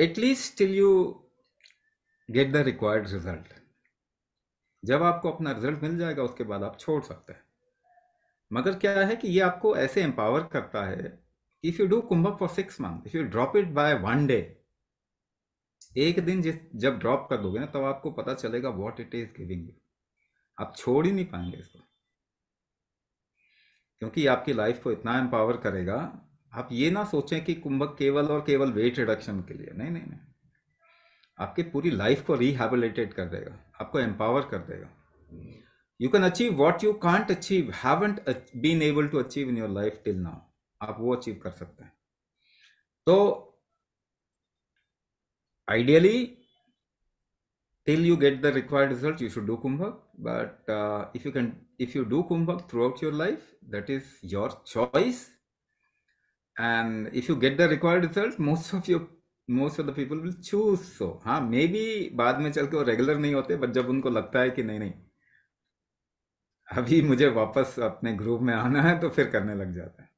eight least till you get the required result जब आपको अपना रिजल्ट मिल जाएगा उसके बाद आप छोड़ सकते हैं मगर क्या है कि ये आपको ऐसे एम्पावर करता है if you do kumbhak for six month if you drop it by one day एक दिन जिस जब ड्रॉप कर दोगे ना तब तो आपको पता चलेगा what it is giving you आप छोड़ ही नहीं पाएंगे इसको क्योंकि आपकी लाइफ को इतना एम्पावर करेगा आप ये ना सोचें कि कुंभक केवल और केवल वेट रिडक्शन के लिए नहीं नहीं नहीं आपके पूरी लाइफ को रिहेबिलिटेट कर देगा आपको एम्पावर कर देगा you can achieve what you can't achieve haven't been able to achieve in your life till now आप वो अचीव कर सकते हैं तो ideally till you get the required result you should do kumbhak but if you can if you do kumbhak throughout your life that is your choice and if you get the required result most of your most of the people will choose so हाँ may be बाद में चल के वो regular नहीं होते but जब उनको लगता है कि नहीं नहीं अभी मुझे वापस अपने ग्रुप में आना है तो फिर करने लग जाता है